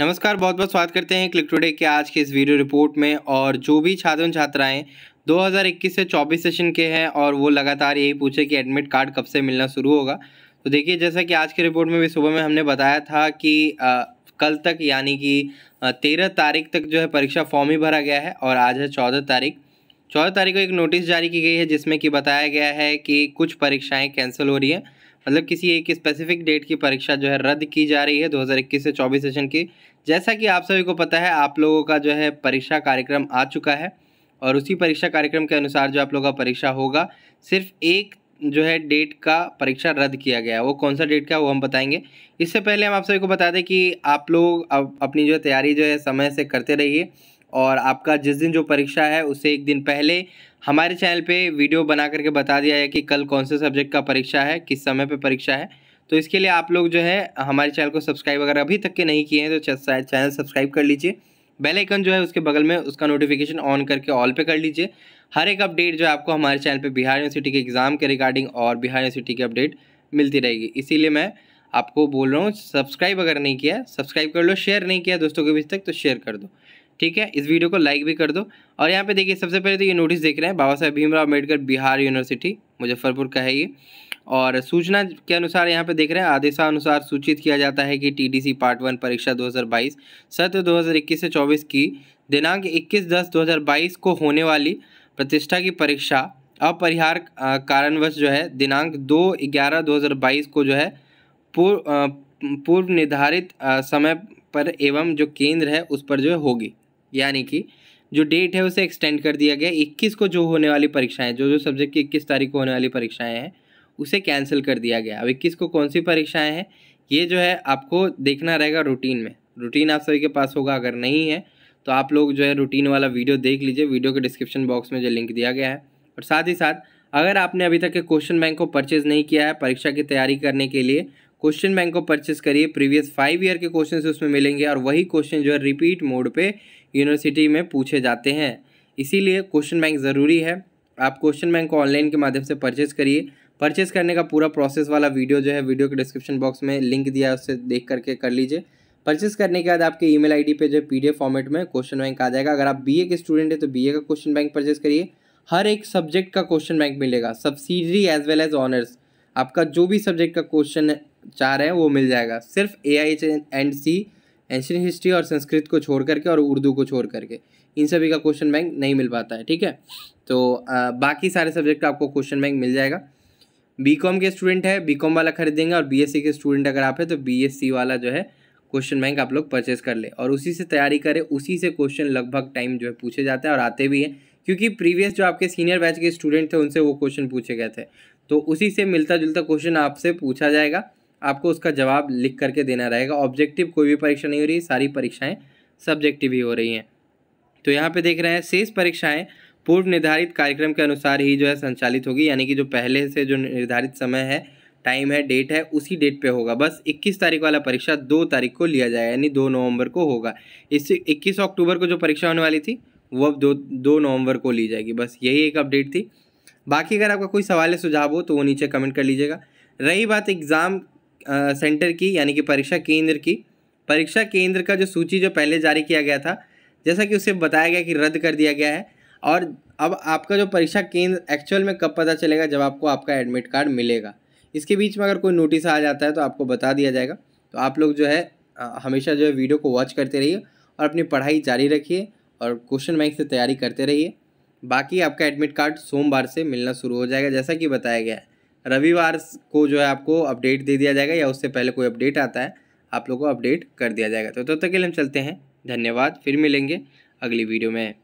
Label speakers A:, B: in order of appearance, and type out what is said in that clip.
A: नमस्कार बहुत बहुत स्वागत करते हैं क्लिक टुडे के आज के इस वीडियो रिपोर्ट में और जो भी छात्र छात्राएं 2021 से 24 सेशन के हैं और वो लगातार यही पूछे कि एडमिट कार्ड कब से मिलना शुरू होगा तो देखिए जैसा कि आज के रिपोर्ट में भी सुबह में हमने बताया था कि आ, कल तक यानी कि तेरह तारीख तक जो है परीक्षा फॉर्म ही भरा गया है और आज है चौदह तारीख चौदह तारीख को एक नोटिस जारी की गई है जिसमें कि बताया गया है कि कुछ परीक्षाएँ कैंसिल हो रही हैं मतलब किसी एक स्पेसिफिक डेट की परीक्षा जो है रद्द की जा रही है 2021 से 24 सेशन की जैसा कि आप सभी को पता है आप लोगों का जो है परीक्षा कार्यक्रम आ चुका है और उसी परीक्षा कार्यक्रम के अनुसार जो आप लोगों का परीक्षा होगा सिर्फ एक जो है डेट का परीक्षा रद्द किया गया है वो कौन सा डेट का वो हम बताएंगे इससे पहले हम आप सभी को बता दें कि आप लोग अपनी जो है तैयारी जो है समय से करते रहिए और आपका जिस दिन जो परीक्षा है उसे एक दिन पहले हमारे चैनल पे वीडियो बना करके बता दिया है कि कल कौन से सब्जेक्ट का परीक्षा है किस समय पे परीक्षा है तो इसके लिए आप लोग जो है हमारे चैनल को सब्सक्राइब अगर अभी तक के नहीं किए हैं तो चैनल सब्सक्राइब कर लीजिए बेल आइकन जो है उसके बगल में उसका नोटिफिकेशन ऑन करके ऑल पे कर लीजिए हर एक अपडेट जो है आपको हमारे चैनल पर बिहार यूनिवर्सिटी के एग्ज़ाम के रिगार्डिंग और बिहार यूनिवर्सिटी की अपडेट मिलती रहेगी इसीलिए मैं आपको बोल रहा हूँ सब्सक्राइब अगर नहीं किया सब्सक्राइब कर लो शेयर नहीं किया दोस्तों के बीच तक तो शेयर कर दो ठीक है इस वीडियो को लाइक भी कर दो और यहाँ पे देखिए सबसे पहले तो ये नोटिस देख रहे हैं बाबा साहेब भीमराव अम्बेडकर बिहार यूनिवर्सिटी मुजफ्फरपुर का है ये और सूचना के अनुसार यहाँ पे देख रहे हैं आदेशानुसार सूचित किया जाता है कि टीडीसी पार्ट वन परीक्षा 2022 सत्र 2021 से 24 की दिनांक 21 दस 2022 को होने वाली प्रतिष्ठा की परीक्षा अपरिहार कारणवश जो है दिनांक दो ग्यारह दो को जो है पूर्व पूर्व निर्धारित समय पर एवं जो केंद्र है उस पर जो है होगी यानी कि जो डेट है उसे एक्सटेंड कर दिया गया इक्कीस को जो होने वाली परीक्षाएँ जो जो सब्जेक्ट की इक्कीस तारीख को होने वाली परीक्षाएँ हैं उसे कैंसिल कर दिया गया अब इक्कीस को कौन सी परीक्षाएँ हैं ये जो है आपको देखना रहेगा रूटीन में रूटीन आप सभी के पास होगा अगर नहीं है तो आप लोग जो है रूटीन वाला वीडियो देख लीजिए वीडियो के डिस्क्रिप्शन बॉक्स में जो लिंक दिया गया है और साथ ही साथ अगर आपने अभी तक के क्वेश्चन बैंक को परचेज़ नहीं किया है परीक्षा की तैयारी करने के लिए क्वेश्चन बैंक को परचेज़ करिए प्रीवियस फाइव ईयर के क्वेश्चन उसमें मिलेंगे और वही क्वेश्चन जो है रिपीट मोड पे यूनिवर्सिटी में पूछे जाते हैं इसीलिए क्वेश्चन बैंक ज़रूरी है आप क्वेश्चन बैंक को ऑनलाइन के माध्यम से परचेज़ करिए परचेस करने का पूरा प्रोसेस वाला वीडियो जो है वीडियो के डिस्क्रिप्शन बॉक्स में लिंक दिया है उससे देख करके कर लीजिए परचेस करने के बाद आपके ईमेल आईडी पे जो है पी फॉर्मेट में क्वेश्चन बैंक आ जाएगा अगर आप बीए के स्टूडेंट हैं तो बीए का क्वेश्चन बैंक परचेस करिए हर एक सब्जेक्ट का क्वेश्चन बैंक मिलेगा subsidiary as well as honours आपका जो भी सब्जेक्ट का क्वेश्चन चाह रहे हैं वो मिल जाएगा सिर्फ A and C Asian history और संस्कृत को छोड़ करके और उर्दू को छोड़ करके इन सभी का क्वेश्चन बैंक नहीं मिल पाता है ठीक है तो आ, बाकी सारे सब्जेक्ट का आपको क्वेश्चन बैंक मिल जाएगा कॉम के स्टूडेंट है कॉम वाला खरीदेंगे और सी के स्टूडेंट अगर आप है तो सी वाला जो है क्वेश्चन बैंक आप लोग परचेस कर ले और उसी से तैयारी करें उसी से क्वेश्चन लगभग टाइम जो है पूछे जाते हैं और आते भी हैं क्योंकि प्रीवियस जो आपके सीनियर बैच के स्टूडेंट थे उनसे वो क्वेश्चन पूछे गए थे तो उसी से मिलता जुलता क्वेश्चन आपसे पूछा जाएगा आपको उसका जवाब लिख करके देना रहेगा ऑब्जेक्टिव कोई भी परीक्षा नहीं हो रही सारी परीक्षाएँ सब्जेक्टिव ही हो रही हैं तो यहाँ पे देख रहे हैं शेष परीक्षाएँ पूर्व निर्धारित कार्यक्रम के अनुसार ही जो है संचालित होगी यानी कि जो पहले से जो निर्धारित समय है टाइम है डेट है उसी डेट पे होगा बस 21 तारीख वाला परीक्षा दो तारीख को लिया जाएगा यानी दो नवंबर को होगा इससे 21 अक्टूबर को जो परीक्षा होने वाली थी वो अब दो दो नवंबर को ली जाएगी बस यही एक अपडेट थी बाकी अगर आपका कोई सवाल या सुझाव हो तो वो नीचे कमेंट कर लीजिएगा रही बात एग्ज़ाम सेंटर की यानी कि परीक्षा केंद्र की परीक्षा केंद्र का जो सूची जो पहले जारी किया गया था जैसा कि उसे बताया गया कि रद्द कर दिया गया है और अब आपका जो परीक्षा केंद्र एक्चुअल में कब पता चलेगा जब आपको आपका एडमिट कार्ड मिलेगा इसके बीच में अगर कोई नोटिस आ जाता है तो आपको बता दिया जाएगा तो आप लोग जो है हमेशा जो है वीडियो को वॉच करते रहिए और अपनी पढ़ाई जारी रखिए और क्वेश्चन बैंक से तैयारी करते रहिए बाकी आपका एडमिट कार्ड सोमवार से मिलना शुरू हो जाएगा जैसा कि बताया गया है रविवार को जो है आपको अपडेट दे दिया जाएगा या उससे पहले कोई अपडेट आता है आप लोग को अपडेट कर दिया जाएगा तो तब तो तक के लिए हम चलते हैं धन्यवाद फिर मिलेंगे अगली वीडियो में